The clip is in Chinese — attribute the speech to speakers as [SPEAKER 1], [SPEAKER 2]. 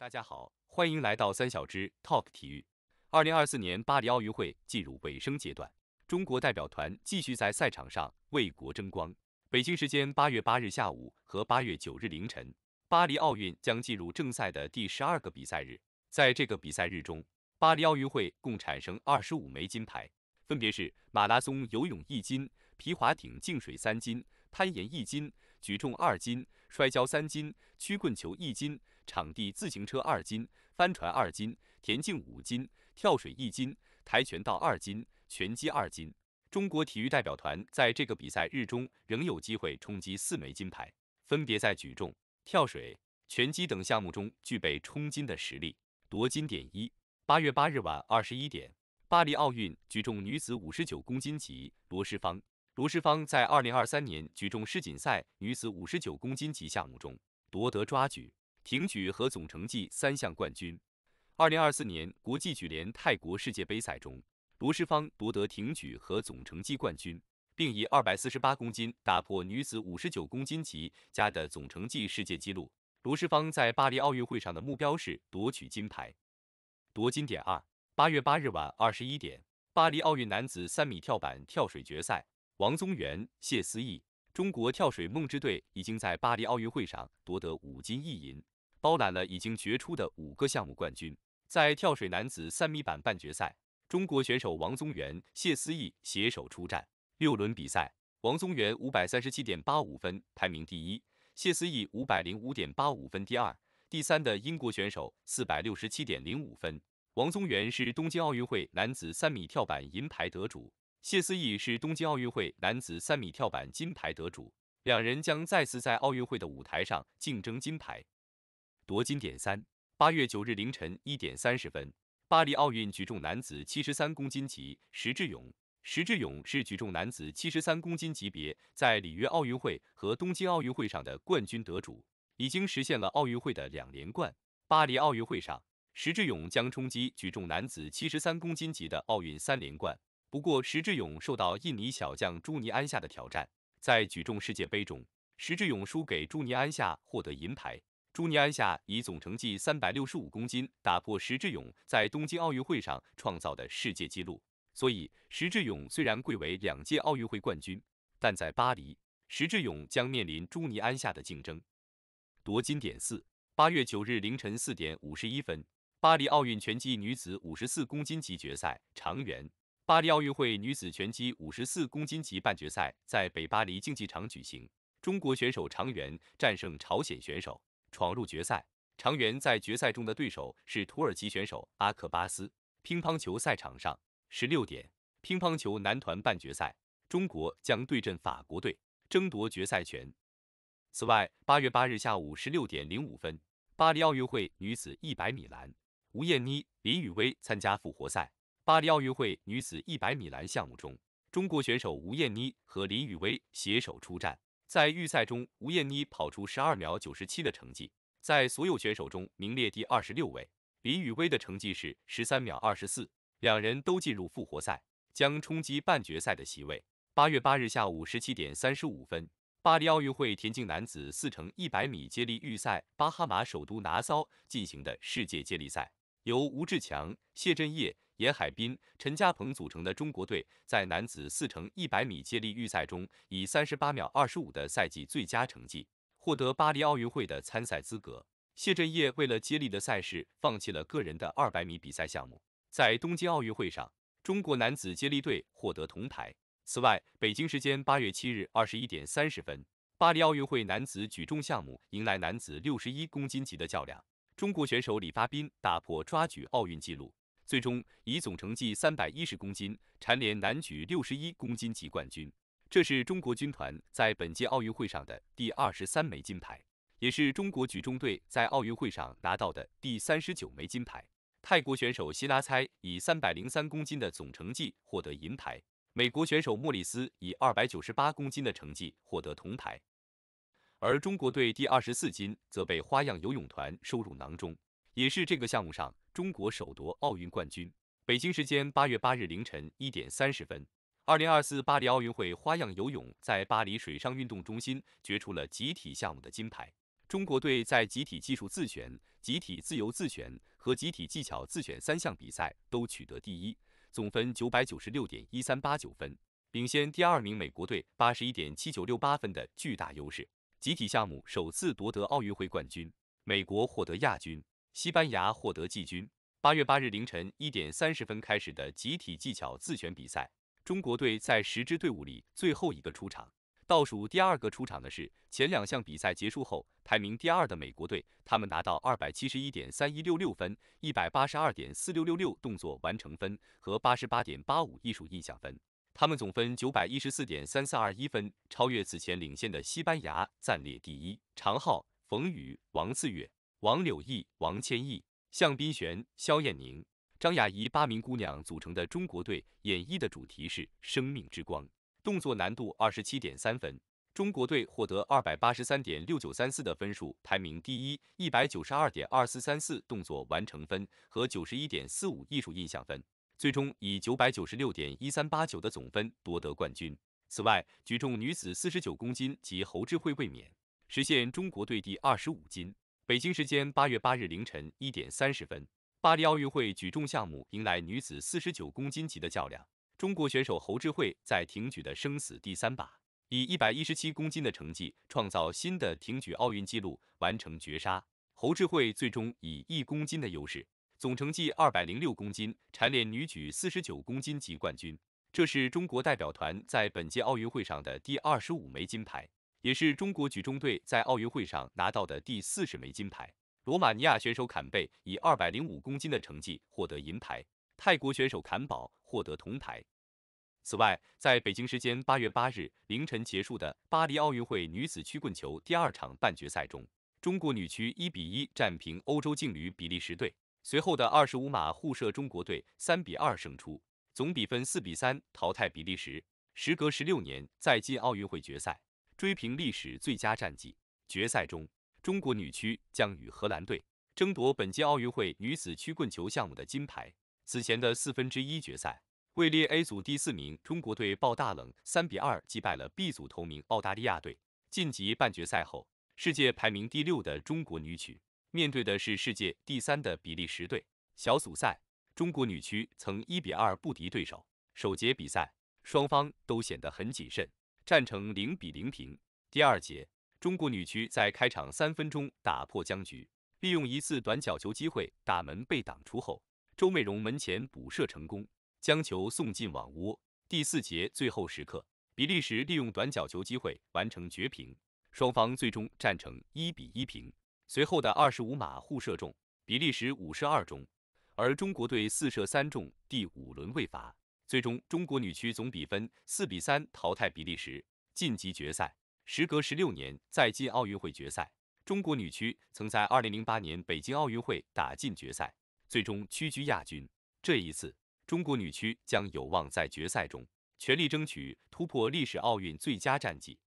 [SPEAKER 1] 大家好，欢迎来到三小只 Talk 体育。二零二四年巴黎奥运会进入尾声阶段，中国代表团继续在赛场上为国争光。北京时间八月八日下午和八月九日凌晨，巴黎奥运将进入正赛的第十二个比赛日。在这个比赛日中，巴黎奥运会共产生二十五枚金牌，分别是马拉松、游泳一金、皮划艇净水三金、攀岩一金、举重二金、摔跤三金、曲棍球一金。场地自行车二金，帆船二金，田径五金，跳水一金，跆拳道二金，拳击二金。中国体育代表团在这个比赛日中仍有机会冲击四枚金牌，分别在举重、跳水、拳击等项目中具备冲金的实力。夺金点一，八月八日晚二十一点，巴黎奥运举重女子五十九公斤级，罗诗芳。罗诗芳在二零二三年举重世锦赛女子五十九公斤级项目中夺得抓举。挺举和总成绩三项冠军。二零二四年国际举联泰国世界杯赛中，罗诗芳夺得挺举和总成绩冠军，并以二百四十八公斤打破女子五十九公斤级加的总成绩世界纪录。罗诗芳在巴黎奥运会上的目标是夺取金牌。夺金点二八月八日晚二十一点，巴黎奥运男子三米跳板跳水决赛，王宗源、谢思埸，中国跳水梦之队已经在巴黎奥运会上夺得五金一银。包揽了已经决出的五个项目冠军。在跳水男子三米板半决赛，中国选手王宗源、谢思义携手出战。六轮比赛，王宗源五百三十七点八五分排名第一，谢思义五百零五点八五分第二，第三的英国选手四百六十七点零五分。王宗源是东京奥运会男子三米跳板银牌得主，谢思义是东京奥运会男子三米跳板金牌得主，两人将再次在奥运会的舞台上竞争金牌。夺金点三。八月九日凌晨一点三十分，巴黎奥运举重男子七十三公斤级石智勇。石智勇是举重男子七十三公斤级别在里约奥运会和东京奥运会上的冠军得主，已经实现了奥运会的两连冠。巴黎奥运会上，石智勇将冲击举重男子七十三公斤级的奥运三连冠。不过，石智勇受到印尼小将朱尼安夏的挑战，在举重世界杯中，石智勇输给朱尼安夏获得银牌。朱尼安夏以总成绩三百六十五公斤打破石智勇在东京奥运会上创造的世界纪录。所以，石智勇虽然贵为两届奥运会冠军，但在巴黎，石智勇将面临朱尼安夏的竞争。夺金点四，八月九日凌晨四点五十一分，巴黎奥运拳击女子五十四公斤级决赛，长垣。巴黎奥运会女子拳击五十四公斤级半决赛在北巴黎竞技场举行，中国选手长垣战胜朝鲜选手。闯入决赛，常源在决赛中的对手是土耳其选手阿克巴斯。乒乓球赛场上，十六点，乒乓球男团半决赛，中国将对阵法国队，争夺决赛权。此外，八月八日下午十六点零五分，巴黎奥运会女子一百米栏，吴艳妮、林雨薇参加复活赛。巴黎奥运会女子一百米栏项目中，中国选手吴艳妮和林雨薇携手出战。在预赛中，吴艳妮跑出十二秒九十七的成绩，在所有选手中名列第二十六位。李雨薇的成绩是十三秒二十四，两人都进入复活赛，将冲击半决赛的席位。八月八日下午十七点三十五分，巴黎奥运会田径男子四乘一百米接力预赛，巴哈马首都拿骚进行的世界接力赛，由吴志强、谢震业。严海滨、陈家鹏组成的中国队在男子四乘一百米接力预赛中，以三十八秒二十五的赛季最佳成绩，获得巴黎奥运会的参赛资格。谢震业为了接力的赛事，放弃了个人的二百米比赛项目。在东京奥运会上，中国男子接力队获得铜牌。此外，北京时间八月七日二十一点三十分，巴黎奥运会男子举重项目迎来男子六十一公斤级的较量，中国选手李发斌打破抓举奥运纪录。最终以总成绩三百一十公斤蝉联男举六十一公斤级冠军，这是中国军团在本届奥运会上的第二十三枚金牌，也是中国举重队在奥运会上拿到的第三十九枚金牌。泰国选手希拉猜以三百零三公斤的总成绩获得银牌，美国选手莫里斯以二百九十八公斤的成绩获得铜牌，而中国队第二十四金则被花样游泳团收入囊中，也是这个项目上。中国首夺奥运冠军。北京时间八月八日凌晨一点三十分，二零二四巴黎奥运会花样游泳在巴黎水上运动中心决出了集体项目的金牌。中国队在集体技术自选、集体自由自选和集体技巧自选三项比赛都取得第一，总分九百九十六点一三八九分，领先第二名美国队八十一点七九六八分的巨大优势。集体项目首次夺得奥运会冠军，美国获得亚军。西班牙获得季军。八月八日凌晨一点三十分开始的集体技巧自选比赛，中国队在十支队伍里最后一个出场。倒数第二个出场的是前两项比赛结束后排名第二的美国队，他们拿到二百七十一点三一六六分、一百八十二点四六六六动作完成分和八十八点八五艺术印象分，他们总分九百一十四点三四二一分，超越此前领先的西班牙，暂列第一。常浩、冯宇、王四月。王柳懿、王千懿、向斌璇、肖燕宁、张雅怡八名姑娘组成的中国队演绎的主题是《生命之光》，动作难度二十七点三分，中国队获得二百八十三点六九三四的分数，排名第一，一百九十二点二四三四动作完成分和九十一点四五艺术印象分，最终以九百九十六点一三八九的总分夺得冠军。此外，举重女子四十九公斤及侯智慧卫冕，实现中国队第二十五金。北京时间八月八日凌晨一点三十分，巴黎奥运会举重项目迎来女子四十九公斤级的较量。中国选手侯志慧在挺举的生死第三把，以一百一十七公斤的成绩创造新的挺举奥运纪录，完成绝杀。侯志慧最终以一公斤的优势，总成绩二百零六公斤，蝉联女举四十九公斤级冠军。这是中国代表团在本届奥运会上的第二十五枚金牌。也是中国举重队在奥运会上拿到的第四十枚金牌。罗马尼亚选手坎贝以二百零五公斤的成绩获得银牌，泰国选手坎宝获得铜牌。此外，在北京时间八月八日凌晨结束的巴黎奥运会女子曲棍球第二场半决赛中，中国女曲一比一战平欧洲劲旅比利时队，随后的二十五码互射，中国队三比二胜出，总比分四比三淘汰比利时，时隔十六年再进奥运会决赛。追平历史最佳战绩。决赛中，中国女区将与荷兰队争夺本届奥运会女子曲棍球项目的金牌。此前的四分之一决赛，位列 A 组第四名，中国队爆大冷，三比二击败了 B 组头名澳大利亚队，晋级半决赛后，世界排名第六的中国女曲面对的是世界第三的比利时队。小组赛，中国女区曾一比二不敌对手。首节比赛，双方都显得很谨慎。战成零比零平。第二节，中国女区在开场三分钟打破僵局，利用一次短角球机会打门被挡出后，周美荣门前补射成功，将球送进网窝。第四节最后时刻，比利时利用短角球机会完成绝平，双方最终战成一比一平。随后的二十五码互射中，比利时五十二中，而中国队四射三中。第五轮未罚。最终，中国女区总比分四比三淘汰比利时，晋级决赛。时隔十六年再进奥运会决赛，中国女区曾在二零零八年北京奥运会打进决赛，最终屈居亚军。这一次，中国女区将有望在决赛中全力争取突破历史奥运最佳战绩。